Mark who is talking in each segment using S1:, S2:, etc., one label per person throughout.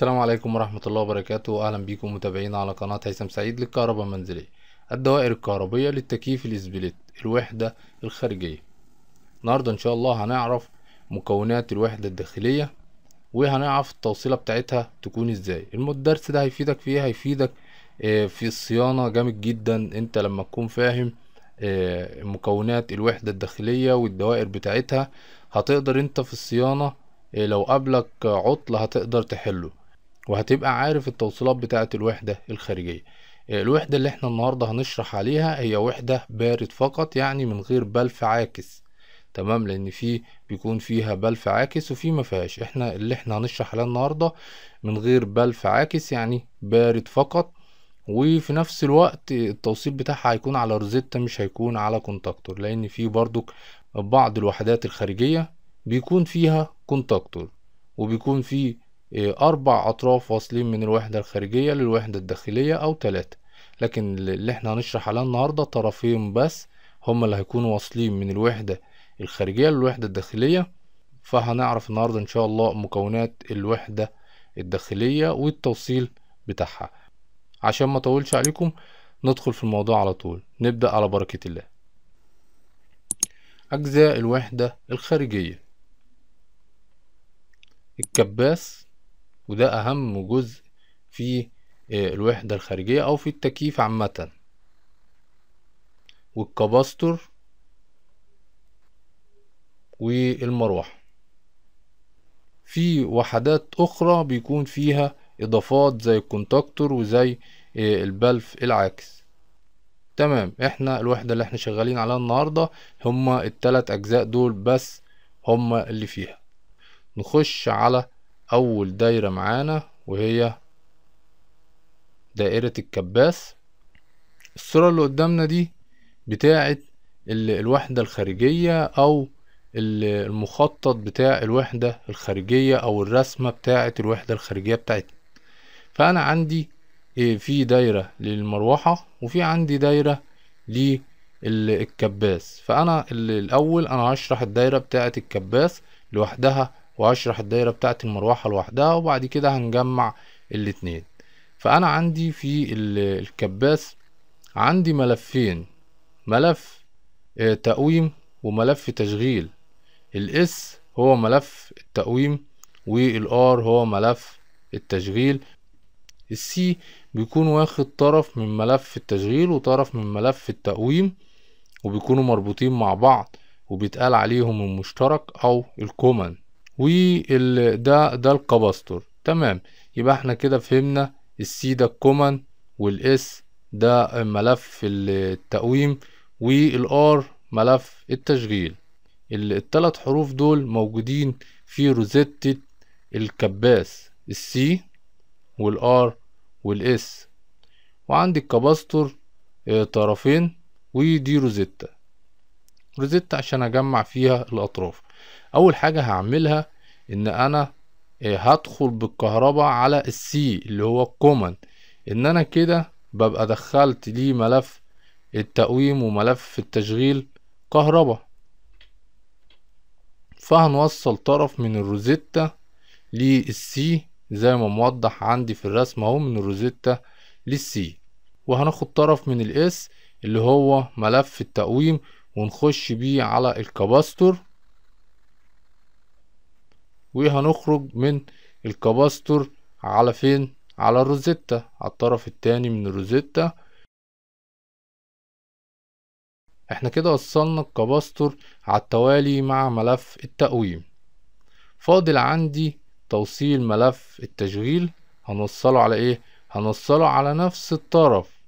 S1: السلام عليكم ورحمة الله وبركاته أهلا بيكم متابعينا على قناة هيثم سعيد للكهرباء المنزلية الدوائر الكهربية للتكييف الاسبليت الوحدة الخارجية النهاردة إن شاء الله هنعرف مكونات الوحدة الداخلية وهنعرف التوصيلة بتاعتها تكون ازاي الدرس ده هيفيدك فيها إيه؟ هيفيدك آه، في الصيانة جامد جدا انت لما تكون فاهم آه، مكونات الوحدة الداخلية والدوائر بتاعتها هتقدر انت في الصيانة آه، لو قابلك عطل هتقدر تحله وهتبقى عارف التوصيلات بتاعة الوحدة الخارجية الوحدة اللي احنا النهاردة هنشرح عليها هي وحدة بارد فقط يعني من غير بلف عاكس تمام لان في بيكون فيها بلف عاكس وفي ما فيهاش احنا اللي احنا هنشرح عليها النهاردة من غير بلف عاكس يعني بارد فقط وفي نفس الوقت التوصيل بتاعها هيكون على روزيتا مش هيكون على كونتاكتور لان في برضك بعض الوحدات الخارجية بيكون فيها كونتاكتور وبيكون فيه إيه، أربع أطراف واصلين من الوحدة الخارجية للوحدة الداخلية أو تلاتة لكن اللي احنا هنشرح عليه النهاردة طرفين بس هما اللي هيكونوا واصلين من الوحدة الخارجية للوحدة الداخلية فهنعرف النهاردة إن شاء الله مكونات الوحدة الداخلية والتوصيل بتاعها عشان ما طولش عليكم ندخل في الموضوع على طول نبدأ على بركة الله أجزاء الوحدة الخارجية الكباس وده أهم جزء في آه، الوحدة الخارجية أو في التكييف عامة والكباستور والمروحة في وحدات أخرى بيكون فيها إضافات زي الكونتاكتور وزي آه، البلف العاكس تمام احنا الوحدة اللي احنا شغالين عليها النهاردة هما التلات أجزاء دول بس هما اللي فيها نخش على أول دايرة معانا وهي دائرة الكباس الصورة اللي قدامنا دي بتاعة الوحدة الخارجية أو المخطط بتاع الوحدة الخارجية أو الرسمة بتاعة الوحدة الخارجية بتاعتنا فأنا عندي إيه، في دايرة للمروحة وفي عندي دايرة للكباس فأنا الأول أنا هشرح الدايرة بتاعة الكباس لوحدها واشرح الدايرة بتاعت المروحة لوحدها وبعد كده هنجمع الاتنين فانا عندي في الكباس عندي ملفين ملف آه، تقويم وملف تشغيل الاس هو ملف التقويم والار هو ملف التشغيل السي بيكون واخد طرف من ملف التشغيل وطرف من ملف التقويم وبيكونوا مربوطين مع بعض وبيتقال عليهم المشترك او الكومن وده ده الكباستور تمام يبقى احنا كده فهمنا السي ده الكومن والاس ده ملف التقويم والار ملف التشغيل الثلاث حروف دول موجودين في روزيتة الكباس السي والار والاس وعندي الكباستور آه، طرفين ودي روزيتا روزيتا عشان اجمع فيها الاطراف اول حاجة هعملها ان انا آه، هدخل بالكهرباء على السي اللي هو الكومن ان انا كده ببقى دخلت ليه ملف التقويم وملف التشغيل كهرباء فهنوصل طرف من الروزيتا للسي زي ما موضح عندي في الرسمة اهو من الروزيتا للسي وهناخد طرف من الاس اللي هو ملف التقويم ونخش بيه على الكباستور وهنخرج من الكباستور على فين على الروزيتا على الطرف التاني من الروزيتا احنا كده وصلنا الكباستور على التوالي مع ملف التقويم فاضل عندي توصيل ملف التشغيل هنوصله على ايه هنوصله على نفس الطرف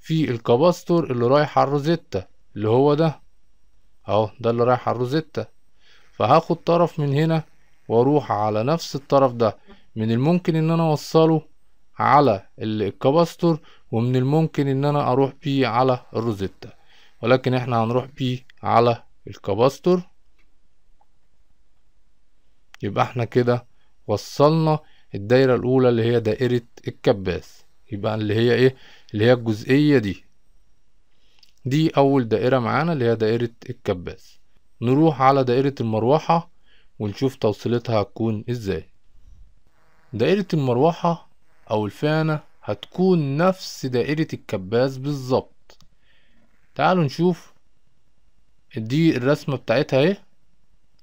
S1: في الكباستور اللي رايح على الروزيتا اللي هو ده اهو ده اللي رايح على الروزيتا فهاخد طرف من هنا واروح على نفس الطرف ده من الممكن ان انا اوصله على الكاباستور ومن الممكن ان انا اروح بيه على الروزيتا ولكن احنا هنروح بيه على الكاباستور يبقى احنا كده وصلنا الدايرة الاولى اللي هي دائرة الكباس يبقى اللي هي ايه اللي هي الجزئية دي دي اول دائرة معانا اللي هي دائرة الكباس نروح على دائرة المروحة ونشوف توصيلتها هتكون ازاي دائرة المروحة او الفانة هتكون نفس دائرة الكباس بالظبط تعالوا نشوف دي الرسمة بتاعتها اهي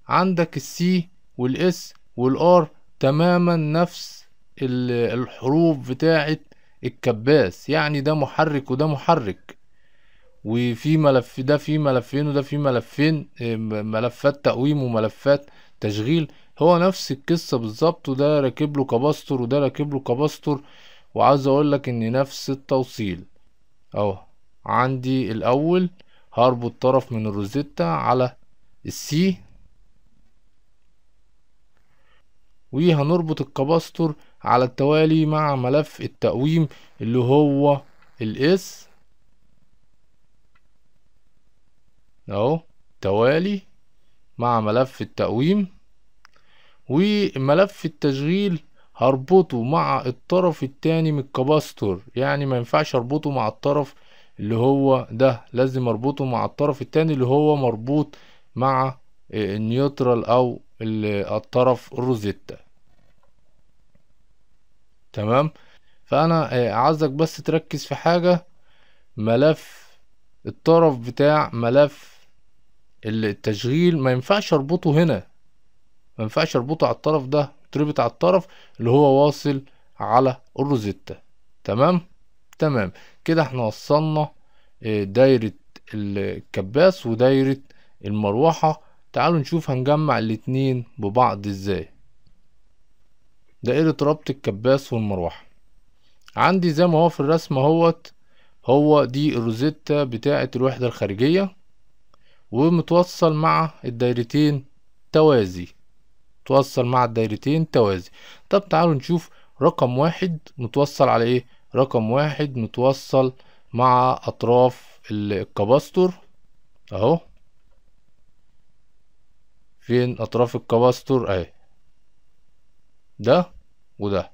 S1: عندك السي والاس والار تماما نفس الحروف بتاعت الكباس يعني ده محرك وده محرك وفي ملف ده في ملفين وده في ملفين آه، ملفات تقويم وملفات تشغيل هو نفس القصة بالظبط وده راكب له كباستور وده راكب له كباستور وعاوز اقول لك ان نفس التوصيل اهو عندي الاول هربط طرف من الروزيتا على السي وهنربط الكباستور على التوالي مع ملف التقويم اللي هو الاس اهو توالي مع ملف التقويم وملف التشغيل هربطه مع الطرف التاني من الكباستور يعني ما ينفعش اربطه مع الطرف اللي هو ده لازم اربطه مع الطرف التاني اللي هو مربوط مع النيوترال او الطرف الروزيتا تمام فانا آه، عايزك بس تركز في حاجة ملف الطرف بتاع ملف التشغيل ما ينفعش اربطه هنا ما ينفعش اربطه على الطرف ده تربط على الطرف اللي هو واصل على الروزيتا تمام تمام كده احنا وصلنا آه، دايرة الكباس ودايرة المروحة تعالوا نشوف هنجمع الاتنين ببعض ازاي دائرة ربط الكباس والمروحة عندي زي ما هو في الرسمة اهوت هو دي الروزيتا بتاعة الوحدة الخارجية ومتوصل مع الدايرتين توازي متوصل مع الدايرتين توازي طب تعالوا نشوف رقم واحد متوصل على ايه رقم واحد متوصل مع اطراف الكباستور اهو فين اطراف الكباستور اهي ده وده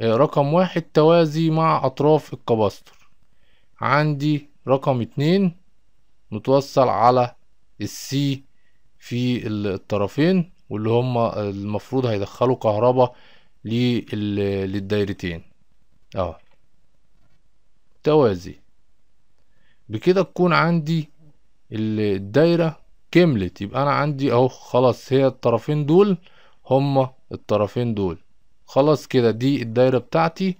S1: آه، رقم واحد توازي مع اطراف الكباستور عندي رقم اتنين متوصل على السي في الطرفين واللي هما المفروض هيدخلوا كهربا للدايرتين اه توازي بكده تكون عندي الدايرة كملت يبقى انا عندي اهو خلاص هي الطرفين دول هما الطرفين دول خلاص كده دي الدايرة بتاعتي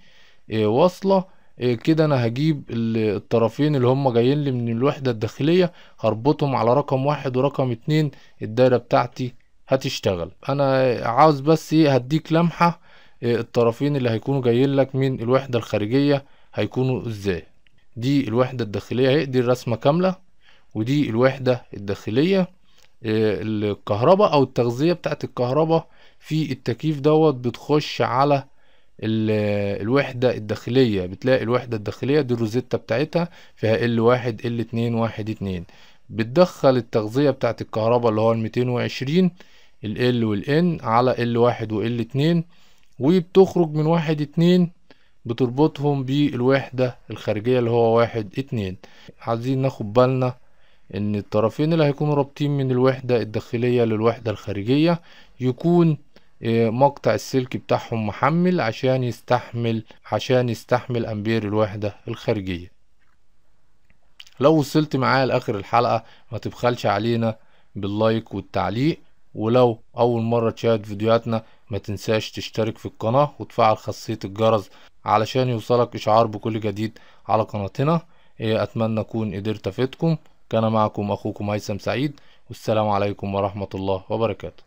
S1: آه، واصلة إيه، كده انا هجيب الطرفين اللي هم جايين لي من الوحدة الداخلية هربطهم على رقم واحد ورقم اتنين الدايرة بتاعتي هتشتغل انا عاوز بس ايه هديك لمحة إيه، الطرفين اللي هيكونوا جايين لك من الوحدة الخارجية هيكونوا ازاي دي الوحدة الداخلية اهي دي الرسمة كاملة ودي الوحدة الداخلية إيه، الكهرباء او التغذية بتاعت الكهرباء في التكييف دوت بتخش على الوحدة الداخلية بتلاقي الوحدة الداخلية دي الروزيتا بتاعتها فيها L1 L2 واحد 2 بتدخل التغذية بتاعت الكهرباء اللي هو الميتين وعشرين ال والان على L1 وال2 وبتخرج من واحد اتنين بتربطهم بالوحدة الخارجية اللي هو واحد اتنين عايزين ناخد بالنا ان الطرفين اللي هيكونوا رابطين من الوحدة الداخلية للوحدة الخارجية يكون إيه، مقطع السلك بتاعهم محمل عشان يستحمل عشان يستحمل امبير الوحدة الخارجية لو وصلت معايا لاخر الحلقة ما تبخلش علينا باللايك والتعليق ولو اول مرة تشاهد فيديوهاتنا ما تنساش تشترك في القناة وتفعل خاصية الجرس علشان يوصلك اشعار بكل جديد على قناتنا إيه، اتمنى اكون قدرت افيدكم كان معكم اخوكم هيثم سعيد والسلام عليكم ورحمة الله وبركاته